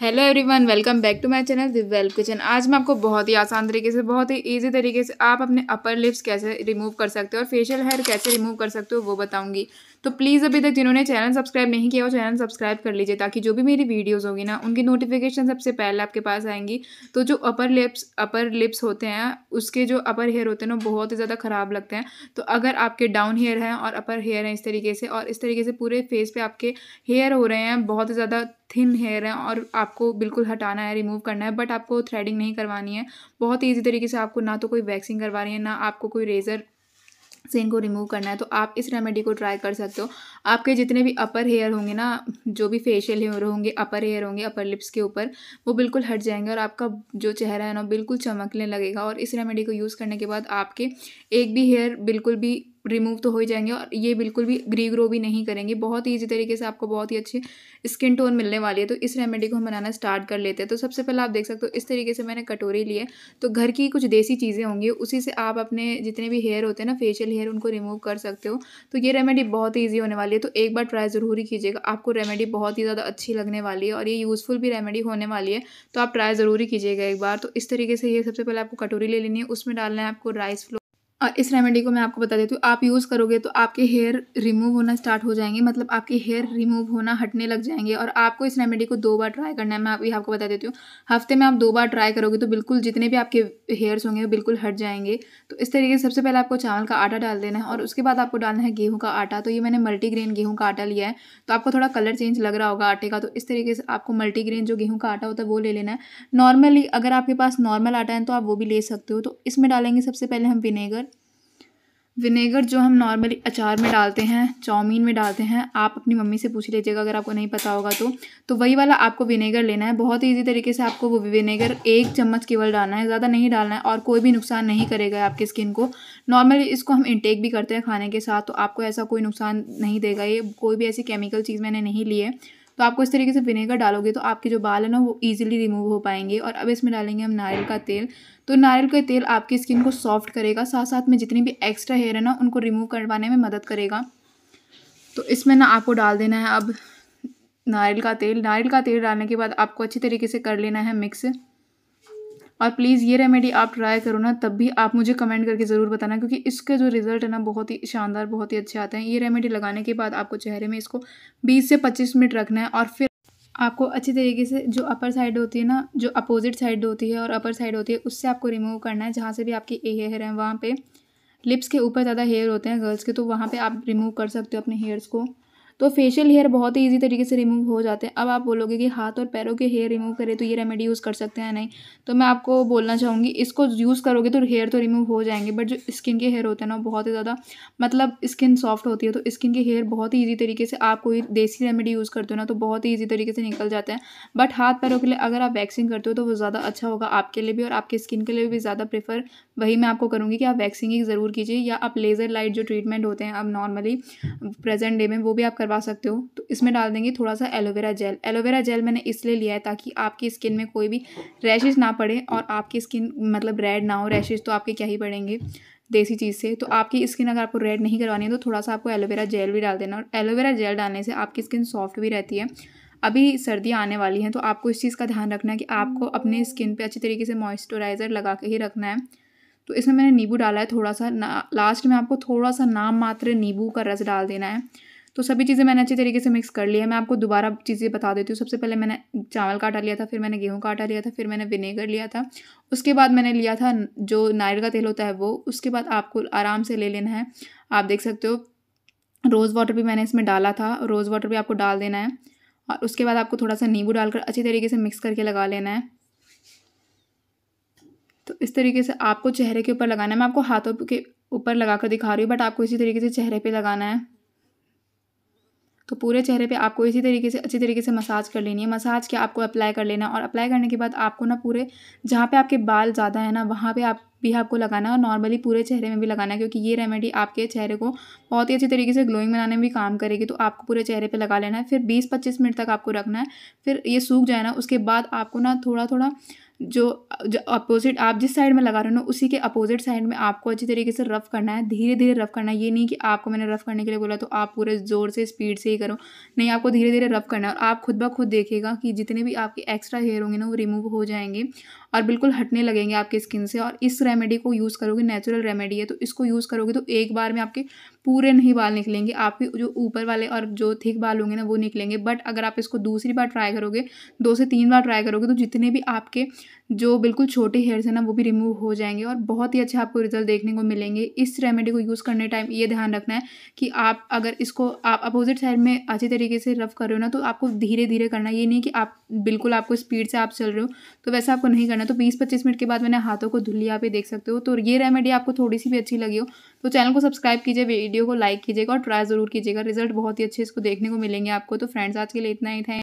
hello everyone welcome back to my channel Divyal kitchen आज मैं आपको बहुत ही आसान तरीके से बहुत ही इजी तरीके से आप अपने अपर लिप्स कैसे रिमूव कर सकते हो और फेशियल हेयर कैसे रिमूव कर सकते हो वो बताऊंगी तो प्लीज़ अभी तक जिन्होंने चैनल सब्सक्राइब नहीं किया वो चैनल सब्सक्राइब कर लीजिए ताकि जो भी मेरी वीडियोज़ होगी ना उनकी नोटिफिकेशन सबसे पहले आपके पास आएंगी तो जो अपर लिप्स अपर लिप्स होते हैं उसके जो अपर हेयर होते हैं ना बहुत ही ज़्यादा ख़राब लगते हैं तो अगर आपके डाउन हेयर हैं और अपर हेयर हैं इस तरीके से और इस तरीके से पूरे फेस पर आपके हेयर हो रहे हैं बहुत ही ज़्यादा थिन हेयर हैं और आपको बिल्कुल हटाना है रिमूव करना है बट आपको थ्रेडिंग नहीं करवानी है बहुत ईजी तरीके से आपको ना तो कोई वैक्सिंग करवानी है ना आपको कोई रेज़र से इनको रिमूव करना है तो आप इस रेमेडी को ट्राई कर सकते हो आपके जितने भी अपर हेयर होंगे ना जो भी फेशियल हेयर होंगे अपर हेयर होंगे अपर लिप्स के ऊपर वो बिल्कुल हट जाएंगे और आपका जो चेहरा है ना बिल्कुल चमकने लगेगा और इस रेमेडी को यूज़ करने के बाद आपके एक भी हेयर बिल्कुल भी रिमूव तो हो ही जाएंगे और ये बिल्कुल भी ग्री ग्रो भी नहीं करेंगे बहुत ईजी तरीके से आपको बहुत ही अच्छे स्किन टोन मिलने वाली है तो इस रेमेडी को हम बनाना स्टार्ट कर लेते हैं तो सबसे पहले आप देख सकते हो इस तरीके से मैंने कटोरी ली है तो घर की कुछ देसी चीज़ें होंगी उसी से आप अपने जितने भी हेयर होते हैं ना फेशियल हेयर उनको रिमूव कर सकते हो तो ये रेमेडी बहुत ईजी होने वाली है तो एक बार ट्राई ज़रूर ही कीजिएगा आपको रेमेडी बहुत ही ज़्यादा अच्छी लगने वाली है और ये यूज़फुल भी रेमेडी होने वाली है तो आप ट्राई ज़रूर ही कीजिएगा एक बार तो इस तरीके से ये सबसे पहले आपको कटोरी ले लेनी है उसमें डालना है आपको राइस फ्लो इस रेमेडी को मैं आपको बता देती हूँ आप यूज़ करोगे तो आपके हेयर रिमूव होना स्टार्ट हो जाएंगे मतलब आपके हेयर रिमूव होना हटने लग जाएंगे और आपको इस रेमेडी को दो बार ट्राई करना है मैं अभी आपको बता देती हूँ हफ्ते में आप दो बार ट्राई करोगे तो बिल्कुल जितने भी आपके हेयर्स होंगे वो बिल्कुल हट जाएंगे तो इस तरीके से सबसे पहले आपको चावल का आटा डाल देना है और उसके बाद आपको डालना है गेहूँ का आटा तो ये मैंने मल्टीग्रेन गेहूँ का आटा लिया है तो आपको थोड़ा कलर चेंज लग रहा होगा आटे का तो इस तरीके से आपको मल्टीग्रेन जो गेहूँ का आटा होता है वो ले लेना है नॉर्मली अगर आपके पास नॉर्मल आटा है तो आप वो भी ले सकते हो तो इसमें डालेंगे सबसे पहले हम विनेगर विनेगर जो हम नॉर्मली अचार में डालते हैं चाउमीन में डालते हैं आप अपनी मम्मी से पूछ लीजिएगा अगर आपको नहीं पता होगा तो तो वही वाला आपको विनेगर लेना है बहुत ही ईजी तरीके से आपको वो विनेगर एक चम्मच केवल डालना है ज़्यादा नहीं डालना है और कोई भी नुकसान नहीं करेगा आपकी स्किन को नॉर्मली इसको हम इंटेक भी करते हैं खाने के साथ तो आपको ऐसा कोई नुकसान नहीं देगा ये कोई भी ऐसी केमिकल चीज़ मैंने नहीं ली है तो आपको इस तरीके से विनेगर डालोगे तो आपके जो बाल है ना वो ईजिली रिमूव हो पाएंगे और अब इसमें डालेंगे हम नारियल का तेल तो नारियल का तेल आपकी स्किन को सॉफ्ट करेगा साथ साथ में जितनी भी एक्स्ट्रा हेयर है ना उनको रिमूव करवाने में मदद करेगा तो इसमें ना आपको डाल देना है अब नारियल का तेल नारियल का तेल डालने के बाद आपको अच्छी तरीके से कर लेना है मिक्स और प्लीज़ ये रेमेडी आप ट्राई करो ना तब भी आप मुझे कमेंट करके ज़रूर बताना क्योंकि इसके जो रिज़ल्ट है ना बहुत ही शानदार बहुत ही अच्छे आते हैं ये रेमेडी लगाने के बाद आपको चेहरे में इसको बीस से पच्चीस मिनट रखना है और फिर आपको अच्छी तरीके से जो अपर साइड होती है ना जो अपोजिट साइड होती है और अपर साइड होती है उससे आपको रिमूव करना है जहाँ से भी आपकी ए हेयर हैं वहाँ पर लिप्स के ऊपर ज़्यादा हेयर होते हैं गर्ल्स के तो वहाँ पर आप रिमूव कर सकते हो अपने हेयर्स को तो फेशियल हेयर बहुत ही ईजी तरीके से रिमूव हो जाते हैं अब आप बोलोगे कि हाथ और पैरों के हेयर रिमूव करें तो ये रेमेडी यूज़ कर सकते हैं नहीं तो मैं आपको बोलना चाहूँगी इसको यूज़ करोगे तो हेयर तो रिमूव हो जाएंगे बट जो स्किन के हेयर होते हैं ना बहुत ही ज़्यादा मतलब स्किन सॉफ्ट होती है तो स्किन के हेयर बहुत ही ईजी तरीके से आप कोई देसी रेमेडी यूज़ करते हो ना तो बहुत ही ईजी तरीके से निकल जाते हैं बट हाथ पैरों के लिए अगर आप वैक्सिंग करते हो तो वो ज़्यादा अच्छा होगा आपके लिए भी और आपके स्किन के लिए भी ज़्यादा प्रेफर वही मैं आपको करूँगी कि आप वैक्सिंग ही ज़रूर कीजिए या आप लेज़र लाइट जो ट्रीटमेंट होते हैं अब नॉर्मली प्रेजेंट डे में वो भी आप कर करवा सकते हो तो इसमें डाल देंगे थोड़ा सा एलोवेरा जेल एलोवेरा जेल मैंने इसलिए लिया है ताकि आपकी स्किन में कोई भी रैशेज ना पड़े और आपकी स्किन मतलब रेड ना हो रैशेज तो आपके क्या ही पड़ेंगे देसी चीज़ से तो आपकी स्किन अगर आपको रेड नहीं करवानी है तो थोड़ा सा आपको एलोवेरा जेल भी डाल देना और एलोवेरा जेल डालने से आपकी स्किन सॉफ्ट भी रहती है अभी सर्दियाँ आने वाली हैं तो आपको इस चीज़ का ध्यान रखना है कि आपको अपने स्किन पे अच्छी तरीके से मॉइस्चराइज़र लगा के ही रखना है तो इसमें मैंने नींबू डाला है थोड़ा सा लास्ट में आपको थोड़ा सा नाम मात्र नींबू का रस डाल देना है तो सभी चीज़ें मैंने अच्छी तरीके से मिक्स कर ली है मैं आपको दोबारा चीज़ें बता देती हूँ सबसे पहले मैंने चावल काटा लिया था फिर मैंने गेहूँ काटा लिया था फिर मैंने विनेगर लिया था उसके बाद मैंने लिया था जो नारियल का तेल होता है वो उसके बाद आपको आराम से ले लेना है आप देख सकते हो रोज़ वाटर भी मैंने इसमें डाला था रोज़ वाटर भी आपको डाल देना है और उसके बाद आपको थोड़ा सा नींबू डालकर अच्छी तरीके से मिक्स करके लगा लेना है तो इस तरीके से आपको चेहरे के ऊपर लगाना है मैं आपको हाथों के ऊपर लगा कर दिखा रही हूँ बट आपको इसी तरीके से चेहरे पे लगाना है तो पूरे चेहरे पे आपको इसी तरीके से अच्छी तरीके से मसाज कर लेनी है मसाज के आपको अप्लाई कर लेना है और अप्लाई करने के बाद आपको ना पूरे जहाँ पे आपके बाल ज़्यादा है ना वहाँ पे आप भी आपको लगाना है और नॉर्मली पूरे चेहरे में भी लगाना है क्योंकि ये रेमेडी आपके चेहरे को बहुत ही अच्छी तरीके से ग्लोइंग बनाने में भी काम करेगी तो आपको पूरे चेहरे पर लगा लेना है फिर बीस पच्चीस मिनट तक आपको रखना है फिर ये सूख जाए ना उसके बाद आपको ना थोड़ा थोड़ा जो जो अपोजिट आप जिस साइड में लगा रहे हो ना उसी के अपोजिट साइड में आपको अच्छी तरीके से रफ़ करना है धीरे धीरे रफ़ करना है ये नहीं कि आपको मैंने रफ़ करने के लिए बोला तो आप पूरे ज़ोर से स्पीड से ही करो नहीं आपको धीरे धीरे रफ़ करना है और आप खुद ब खुद देखेगा कि जितने भी आपके एक्स्ट्रा हेयर होंगे ना वो रिमूव हो जाएंगे और बिल्कुल हटने लगेंगे आपके स्किन से और इस रेमेडी को यूज़ करोगे नेचुरल रेमेडी है तो इसको यूज़ करोगे तो एक बार में आपके पूरे नहीं बाल निकलेंगे आपके जो ऊपर वाले और जो थिक बाल होंगे ना वो निकलेंगे बट अगर आप इसको दूसरी बार ट्राई करोगे दो से तीन बार ट्राई करोगे तो जितने भी आपके जो बिल्कुल छोटे हेयर्स हैं ना वो भी रिमूव हो जाएंगे और बहुत ही अच्छे आपको रिजल्ट देखने को मिलेंगे इस रेमेडी को यूज़ करने टाइम ये ध्यान रखना है कि आप अगर इसको आप अपोजिट साइड में अच्छी तरीके से रफ कर रहे हो ना तो आपको धीरे धीरे करना ये नहीं कि आप बिल्कुल आपको स्पीड से आप चल रहे हो तो वैसा आपको नहीं करना तो बीस पच्चीस मिनट के बाद मैंने हाथों को धुल लिया आप देख सकते हो तो ये रेमेडी आपको थोड़ी सी भी अच्छी लगी हो तो चैनल को सब्सक्राइब कीजिए वीडियो को लाइक कीजिएगा और ट्राई ज़रूर कीजिएगा रिजल्ट बहुत ही अच्छे इसको देखने को मिलेंगे आपको तो फ्रेंड्स आज के लिए इतना ही था